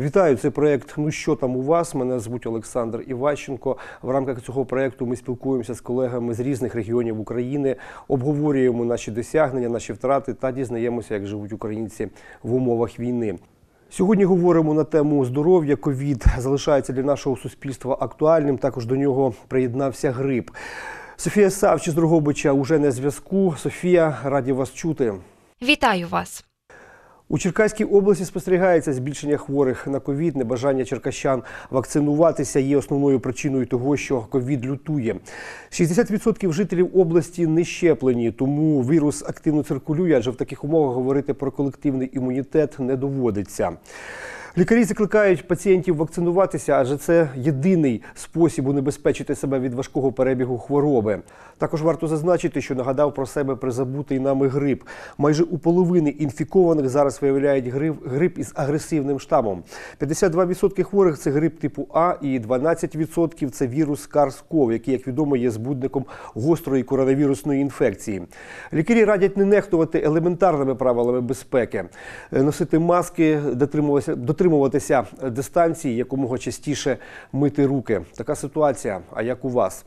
Вітаю це проект. Ну що там у вас? Мене звуть Олександр Іващенко. В рамках цього проекту ми спілкуємося з колегами з різних регіонів України, обговорюємо наші досягнення, наші втрати та дізнаємося, як живуть українці в умовах війни. Сьогодні говоримо на тему здоров'я. Ковід залишається для нашого суспільства актуальним. Також до нього приєднався грип. Софія Савчі з Дрогобича уже на зв'язку. Софія, раді вас чути. Вітаю вас. У Черкаській області спостерігається збільшення хворих на ковід. Небажання черкащан вакцинуватися є основною причиною того, що ковід лютує. 60% жителів області не щеплені, тому вірус активно циркулює, адже в таких умовах говорити про колективний імунітет не доводиться. Лікарі закликають пацієнтів вакцинуватися, адже це єдиний спосіб унебезпечити себе від важкого перебігу хвороби. Також варто зазначити, що нагадав про себе призабутий нами грип. Майже у половини інфікованих зараз виявляють грип із агресивним штамом. 52% хворих це грип типу А, і 12% це вірус Карсков, який, як відомо, є збудником гострої коронавірусної інфекції. Лікарі радять не нехтувати елементарними правилами безпеки, е, носити маски, дотримуватися дотримуватися дистанції, якомога частіше мити руки. Така ситуація. А як у вас?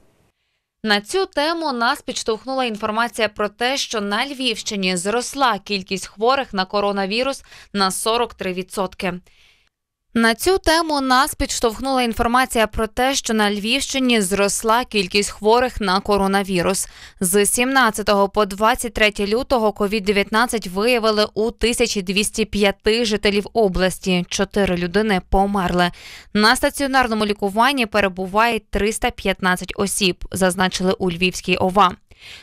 На цю тему нас підштовхнула інформація про те, що на Львівщині зросла кількість хворих на коронавірус на 43%. На цю тему нас підштовхнула інформація про те, що на Львівщині зросла кількість хворих на коронавірус. З 17 по 23 лютого COVID-19 виявили у 1205 жителів області. Чотири людини померли. На стаціонарному лікуванні перебуває 315 осіб, зазначили у Львівській ОВА.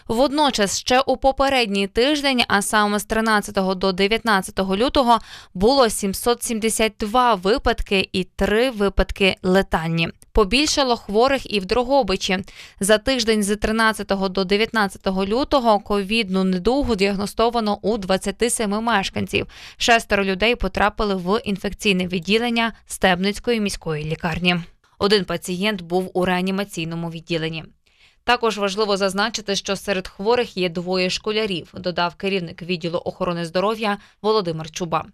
Водночас, ще у попередній тиждень, а саме з 13 до 19 лютого, було 772 випадки і 3 випадки летальні. Побільшало хворих і в Дрогобичі за тиждень з 13 до 19 лютого ковідну недугу діагностовано у 27 мешканців. Шестеро людей потрапили в інфекційне відділення Стебницької міської лікарні. Один пацієнт був у реанімаційному відділенні. Також важливо зазначити, що серед хворих є двоє школярів, додав керівник відділу охорони здоров'я Володимир Чуба.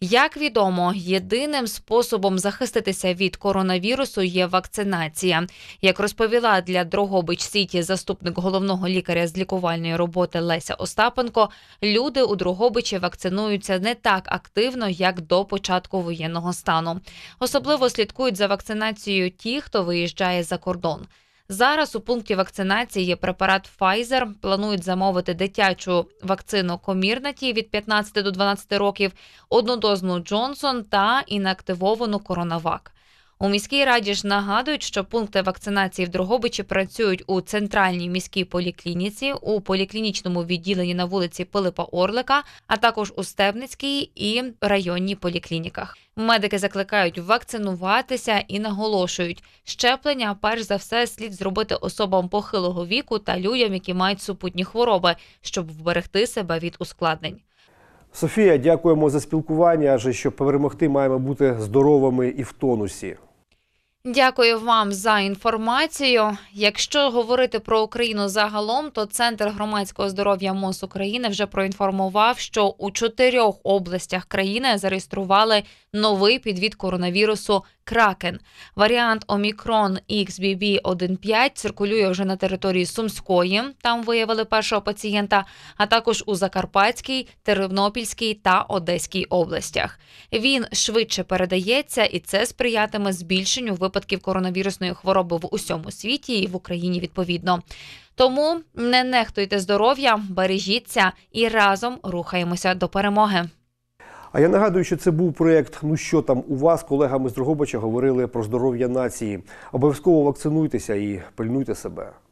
Як відомо, єдиним способом захиститися від коронавірусу є вакцинація. Як розповіла для Дрогобич Сіті заступник головного лікаря з лікувальної роботи Леся Остапенко, люди у Дрогобичі вакцинуються не так активно, як до початку воєнного стану. Особливо слідкують за вакцинацією ті, хто виїжджає за кордон. Зараз у пункті вакцинації є препарат Pfizer. Планують замовити дитячу вакцину комірнаті від 15 до 12 років, однодозну Джонсон та інактивовану коронавак. У міській раді ж нагадують, що пункти вакцинації в Дрогобичі працюють у центральній міській поліклініці, у поліклінічному відділенні на вулиці Пилипа Орлика, а також у Стебницькій і районній поліклініках. Медики закликають вакцинуватися і наголошують, щеплення перш за все слід зробити особам похилого віку та людям, які мають супутні хвороби, щоб вберегти себе від ускладнень. Софія, дякуємо за спілкування. Адже щоб перемогти, маємо бути здоровими і в тонусі. Дякую вам за інформацію. Якщо говорити про Україну загалом, то центр громадського здоров'я МОЗ України вже проінформував, що у чотирьох областях країни зареєстрували новий підвід коронавірусу Кракен. Варіант Омікрон XBB 1.5 циркулює вже на території Сумської. Там виявили першого пацієнта, а також у Закарпатській, Тернопільській та Одеській областях. Він швидше передається, і це сприятиме збільшенню випадків випадків коронавірусної хвороби в усьому світі і в Україні відповідно. Тому не нехтуйте здоров'я, бережіться і разом рухаємося до перемоги. А я нагадую, що це був проєкт Ну що там у вас колегами з Дрогобича говорили про здоров'я нації. Обов'язково вакцинуйтеся і пильнуйте себе.